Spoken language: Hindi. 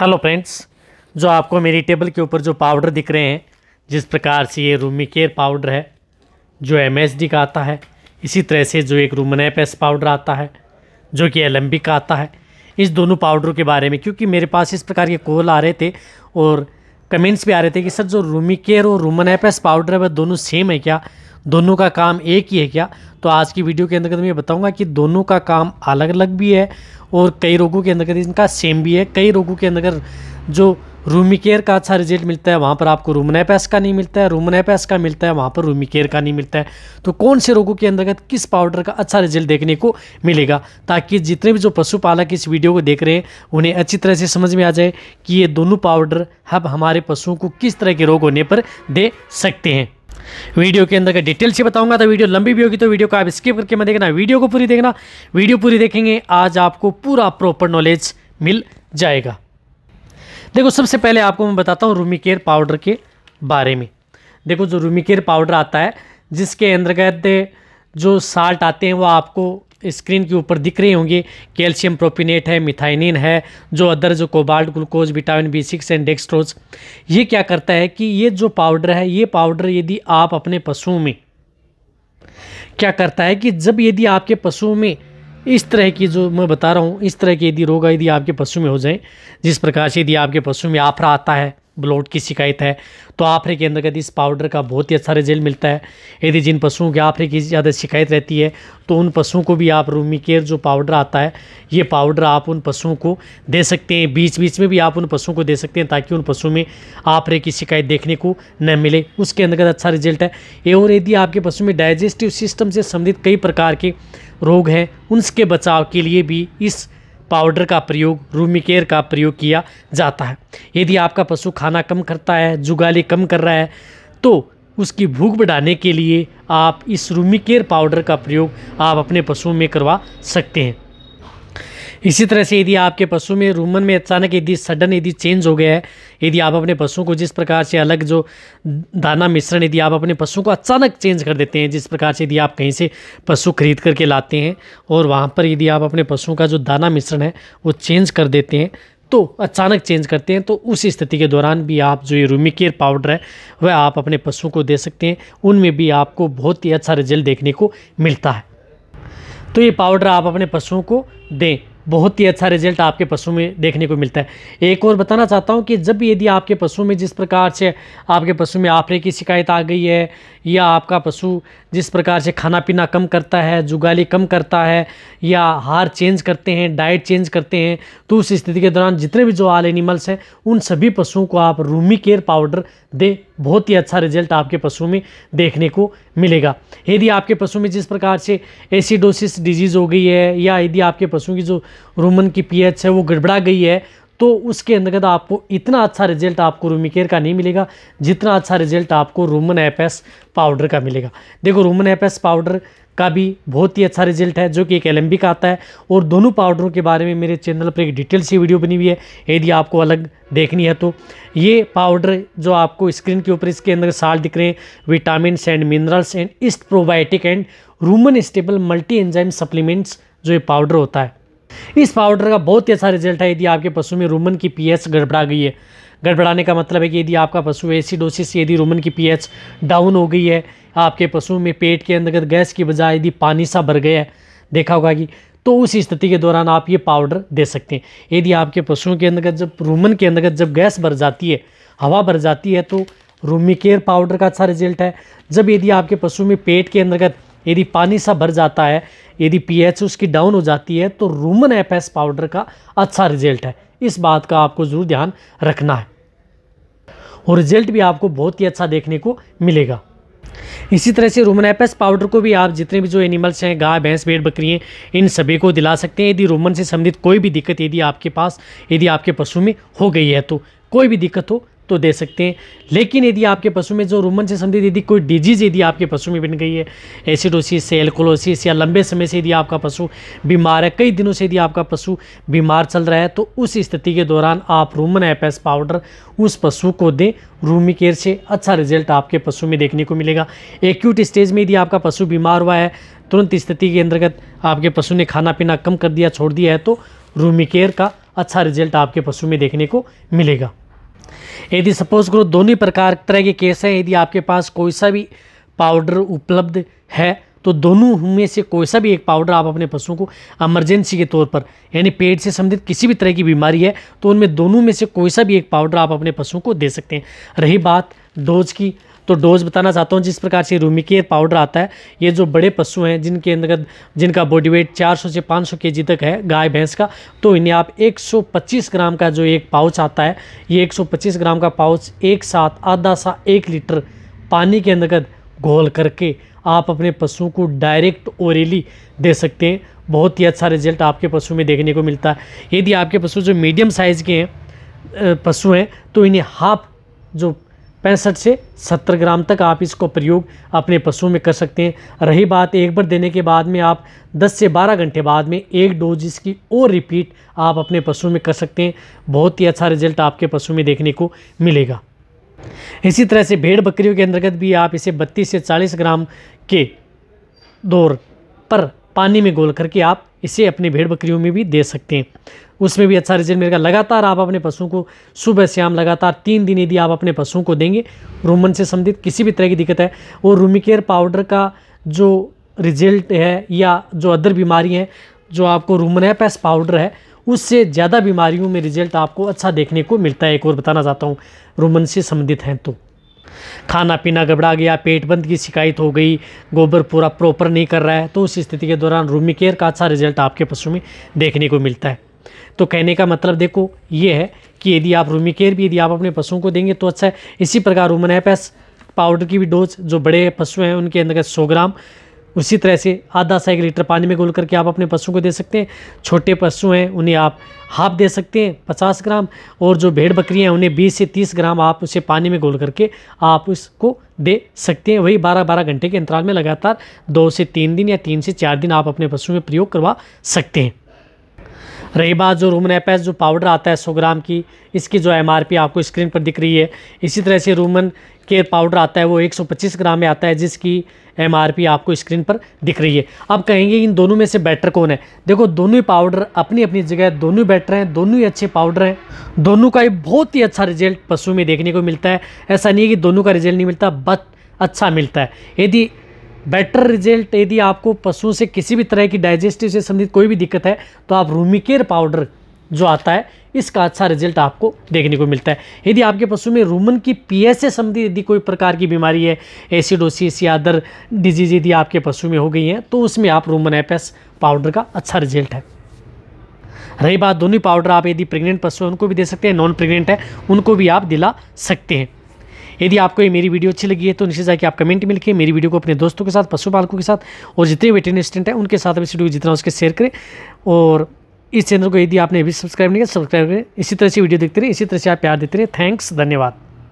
हेलो फ्रेंड्स जो आपको मेरी टेबल के ऊपर जो पाउडर दिख रहे हैं जिस प्रकार से ये रूमी केयर पाउडर है जो एम का आता है इसी तरह से जो एक रूमनेपेस पाउडर आता है जो कि एलम्बिक का आता है इस दोनों पाउडरों के बारे में क्योंकि मेरे पास इस प्रकार के कॉल आ रहे थे और कमेंट्स भी आ रहे थे कि सर जो रूमी केयर और रूमनेपेस पाउडर है वह दोनों सेम है क्या दोनों का काम एक ही है क्या तो आज की वीडियो के अंतर्गत मैं ये बताऊंगा कि दोनों का काम अलग अलग भी है और कई रोगों के अंतर्गत इनका सेम भी है कई रोगों के अंदर जो रूमिकेयर का अच्छा रिजल्ट मिलता है वहाँ पर आपको रूमनेपैस का नहीं मिलता है रूमनेपैस का मिलता है वहाँ पर रूमिकेयर का नहीं मिलता है तो कौन से रोगों के अंतर्गत किस पाउडर का अच्छा रिजल्ट देखने को मिलेगा ताकि जितने भी जो पशुपालक इस वीडियो को देख रहे हैं उन्हें अच्छी तरह से समझ में आ जाए कि ये दोनों पाउडर हम हमारे पशुओं को किस तरह के रोग होने पर दे सकते हैं वीडियो के अंदर का डिटेल से बताऊंगा तो वीडियो लंबी भी होगी तो वीडियो को आप स्किप करके मैं देखना वीडियो को पूरी देखना वीडियो पूरी देखेंगे आज आपको पूरा प्रॉपर नॉलेज मिल जाएगा देखो सबसे पहले आपको मैं बताता हूँ रूमी केयर पाउडर के बारे में देखो जो रूमी केयर पाउडर आता है जिसके अंतर्गत जो साल्ट आते हैं वो आपको स्क्रीन के ऊपर दिख रहे होंगे कैल्शियम प्रोपिनेट है मिथाइनिन है जो अदर जो cobalt glucose vitamin B six and dextrose ये क्या करता है कि ये जो पाउडर है ये पाउडर यदि आप अपने पशुओं में क्या करता है कि जब यदि आपके पशुओं में इस तरह की जो मैं बता रहा हूँ इस तरह के यदि रोग यदि आपके पशु में हो जाए जिस प्रकार से यदि आपके पशु में आफरा आता है ब्लोट की शिकायत है तो आफरे के अंदर यदि इस पाउडर का बहुत ही अच्छा रिजल्ट मिलता है यदि जिन पशुओं के आफरे की ज़्यादा शिकायत रहती है तो उन पशुओं को भी आप रूमी केयर जो पाउडर आता है ये पाउडर आप उन पशुओं को दे सकते हैं बीच बीच में भी आप उन पशुओं को दे सकते हैं ताकि उन पशुओं में आफरे की शिकायत देखने को न मिले उसके अंतर्गत अच्छा रिजल्ट है ये और यदि आपके पशु में डाइजेस्टिव सिस्टम से संबंधित कई प्रकार के रोग हैं उनके बचाव के लिए भी इस पाउडर का प्रयोग रूमिकेयर का प्रयोग किया जाता है यदि आपका पशु खाना कम करता है जुगाली कम कर रहा है तो उसकी भूख बढ़ाने के लिए आप इस रूमिकेयर पाउडर का प्रयोग आप अपने पशुओं में करवा सकते हैं इसी तरह से यदि आपके पशु में रूमन में अचानक यदि सडन यदि चेंज हो गया है यदि आप अपने पशु को जिस प्रकार से अलग जो दाना मिश्रण यदि आप अपने पशु को अचानक चेंज कर देते हैं जिस प्रकार से यदि आप कहीं से पशु खरीद करके लाते हैं और वहाँ पर यदि आप अपने पशुओं का जो दाना मिश्रण है वो चेंज कर देते हैं तो अचानक चेंज करते हैं तो उस स्थिति के दौरान भी आप जो ये रूमिकेयर पाउडर है वह आप अपने पशु को दे सकते हैं उनमें भी आपको बहुत ही अच्छा रिजल्ट देखने को मिलता है तो ये पाउडर आप अपने पशुओं को दें बहुत ही अच्छा रिजल्ट आपके पशु में देखने को मिलता है एक और बताना चाहता हूँ कि जब यदि आपके पशु में जिस प्रकार से आपके पशु में आफरे की शिकायत आ गई है या आपका पशु जिस प्रकार से खाना पीना कम करता है जुगाली कम करता है या हार चेंज करते हैं डाइट चेंज करते हैं तो उस स्थिति के दौरान जितने भी जो आल एनिमल्स हैं उन सभी पशुओं को आप रूमी केयर पाउडर दे बहुत ही अच्छा रिजल्ट आपके पशु में देखने को मिलेगा यदि आपके पशु में जिस प्रकार से एसिडोसिस डिजीज़ हो गई है या यदि आपके पशु की जो रूमन की पीएच है वो गड़बड़ा गई है तो उसके अंतर्गत आपको इतना अच्छा रिजल्ट आपको रूमिकेयर का नहीं मिलेगा जितना अच्छा रिजल्ट आपको रोमन एपेस पाउडर का मिलेगा देखो रोमन एपेस पाउडर का भी बहुत ही अच्छा रिजल्ट है जो कि एक एल का आता है और दोनों पाउडरों के बारे में मेरे चैनल पर एक डिटेल सी वीडियो बनी हुई है यदि आपको अलग देखनी है तो ये पाउडर जो आपको स्क्रीन के ऊपर इसके अंदर साल दिख रहे हैं vitamin and minerals and yeast probiotic and rumen stable multi enzyme supplements जो ये पाउडर होता है इस पाउडर का बहुत ही अच्छा रिजल्ट है यदि आपके पशु में रूमन की पीएच गड़बड़ा गई है गड़बड़ाने का मतलब है कि यदि आपका पशु एसिडोसिस यदि रूमन की पीएच डाउन हो गई है आपके पशु में पेट के अंतर्गत गैस की बजाय यदि पानी सा भर गया है देखा होगा कि तो उस स्थिति के दौरान आप ये पाउडर दे सकते हैं यदि आपके पशुओं के अंतर्गत जब रूमन के अंतर्गत जब गैस भर जाती है हवा भर जाती है तो रूमिकेयर पाउडर का अच्छा रिजल्ट है जब यदि आपके पशु में पेट के अंतर्गत यदि पानी सा भर जाता है यदि पीएच उसकी डाउन हो जाती है तो रूमन एफएस पाउडर का अच्छा रिजल्ट है इस बात का आपको ज़रूर ध्यान रखना है और रिजल्ट भी आपको बहुत ही अच्छा देखने को मिलेगा इसी तरह से रोमन एपेस पाउडर को भी आप जितने भी जो एनिमल्स हैं गाय भैंस भेड़ बकरी हैं इन सभी को दिला सकते हैं यदि रोमन से संबंधित कोई भी दिक्कत यदि आपके पास यदि आपके पशु में हो गई है तो कोई भी दिक्कत हो तो दे सकते हैं लेकिन यदि आपके पशु में जो रूमन से संबंधित यदि कोई डिजीज़ यदि आपके पशु में बन गई है एसिडोसिस से एल्कोलोसिस या लंबे समय से यदि आपका पशु बीमार है कई दिनों से यदि आपका पशु बीमार चल रहा है तो उस स्थिति के दौरान आप रूमन एपेस पाउडर उस पशु को दें रूमी केयर से अच्छा रिजल्ट आपके पशु में देखने को मिलेगा एक्यूट स्टेज में यदि आपका पशु बीमार हुआ है तुरंत स्थिति के अंतर्गत आपके पशु ने खाना पीना कम कर दिया छोड़ दिया है तो रूमी केयर का अच्छा रिजल्ट आपके पशु में देखने को मिलेगा यदि सपोज करो दोनों प्रकार तरह के केस हैं यदि आपके पास कोई सा भी पाउडर उपलब्ध है तो दोनों में से कोई सा भी एक पाउडर आप अपने पशुओं को एमरजेंसी के तौर पर यानी पेट से संबंधित किसी भी तरह की बीमारी है तो उनमें दोनों में से कोई सा भी एक पाउडर आप अपने पशुओं को दे सकते हैं रही बात डोज की तो डोज बताना चाहता हूँ जिस प्रकार से रूमिकेयर पाउडर आता है ये जो बड़े पशु हैं जिनके अंतर्गत जिनका बॉडी वेट 400 से 500 केजी तक है गाय भैंस का तो इन्हें आप 125 ग्राम का जो एक पाउच आता है ये 125 ग्राम का पाउच एक साथ आधा सा एक लीटर पानी के अंतर्गत घोल करके आप अपने पशुओं को डायरेक्ट ओरेली दे सकते हैं बहुत ही अच्छा रिजल्ट आपके पशु में देखने को मिलता है यदि आपके पशु जो मीडियम साइज़ के हैं पशु हैं तो इन्हें हाफ जो पैंसठ से सत्तर ग्राम तक आप इसको प्रयोग अपने पशुओं में कर सकते हैं रही बात एक बार देने के बाद में आप 10 से 12 घंटे बाद में एक डोज इसकी और रिपीट आप अपने पशु में कर सकते हैं बहुत ही अच्छा रिजल्ट आपके पशु में देखने को मिलेगा इसी तरह से भेड़ बकरियों के अंतर्गत भी आप इसे बत्तीस से चालीस ग्राम के दौर पर पानी में गोल करके आप इसे अपने भेड़ बकरियों में भी दे सकते हैं उसमें भी अच्छा रिजल्ट मिलेगा लगातार आप अपने पशुओं को सुबह शाम लगातार तीन दिन यदि आप अपने पशुओं को देंगे रोमन से संबंधित किसी भी तरह की दिक्कत है और रूमिकेयर पाउडर का जो रिजल्ट है या जो अदर बीमारी है जो आपको रूमनेपैस पाउडर है उससे ज़्यादा बीमारियों में रिजल्ट आपको अच्छा देखने को मिलता है एक और बताना चाहता हूँ रोमन से संबंधित हैं तो खाना पीना गबड़ा गया पेट बंद की शिकायत हो गई गोबर पूरा प्रॉपर नहीं कर रहा है तो उस स्थिति के दौरान रूमी केयर का अच्छा रिजल्ट आपके पशु में देखने को मिलता है तो कहने का मतलब देखो ये है कि यदि आप रूमी केयर भी यदि आप अपने पशुओं को देंगे तो अच्छा है इसी प्रकार रूमन एपेस पाउडर की भी डोज जो बड़े पशु हैं उनके अंदर सौ ग्राम उसी तरह से आधा सा एक लीटर पानी में घोल करके आप अपने पशु को दे सकते हैं छोटे पशु हैं उन्हें आप हाफ दे सकते हैं पचास ग्राम और जो भेड़ बकरियाँ हैं उन्हें बीस से तीस ग्राम आप उसे पानी में घोल करके आप उसको दे सकते हैं वही बारह बारह घंटे के अंतराल में लगातार दो से तीन दिन या तीन से चार दिन आप अपने पशु में प्रयोग करवा सकते हैं रही बात जो रूमन एपेस जो पाउडर आता है सौ ग्राम की इसकी जो एम आपको स्क्रीन पर दिख रही है इसी तरह से रूमन केयर पाउडर आता है वो 125 ग्राम में आता है जिसकी एम आपको स्क्रीन पर दिख रही है अब कहेंगे इन दोनों में से बेटर कौन है देखो दोनों ही पाउडर अपनी अपनी जगह दोनों ही बेटर हैं दोनों ही अच्छे पाउडर हैं दोनों का ही बहुत ही अच्छा रिजल्ट पशु में देखने को मिलता है ऐसा नहीं है कि दोनों का रिजल्ट नहीं मिलता बट अच्छा मिलता है यदि बेटर रिजल्ट यदि आपको पशुओं से किसी भी तरह की डाइजेस्टिव से संबंधित कोई भी दिक्कत है तो आप रूमिकेयर पाउडर जो आता है इसका अच्छा रिजल्ट आपको देखने को मिलता है यदि आपके पशु में रूमन की पीएस से संबंधित यदि कोई प्रकार की बीमारी है एसिडोसिस या अदर डिजीज यदि आपके पशु में हो गई हैं तो उसमें आप रूमन एपेस पाउडर का अच्छा रिजल्ट है रही बात दोनों पाउडर आप यदि प्रेग्नेंट पशु हैं उनको भी दे सकते हैं नॉन प्रेग्नेंट है उनको भी आप दिला सकते हैं यदि आपको ये मेरी वीडियो अच्छी लगी है तो नीचे जाकर आप कमेंट में लिखिए मेरी वीडियो को अपने दोस्तों के साथ पशुपालकों के साथ और जितने वेटरनरी स्टेंट हैं उनके साथ इस वीडियो जितना उसके शेयर करें और इस चैनल को यदि आपने अभी सब्सक्राइब नहीं किया सब्सक्राइब करें इसी तरह से वीडियो देखते रहे इसी तरह से आप प्यार देते रहे थैंक्स धन्यवाद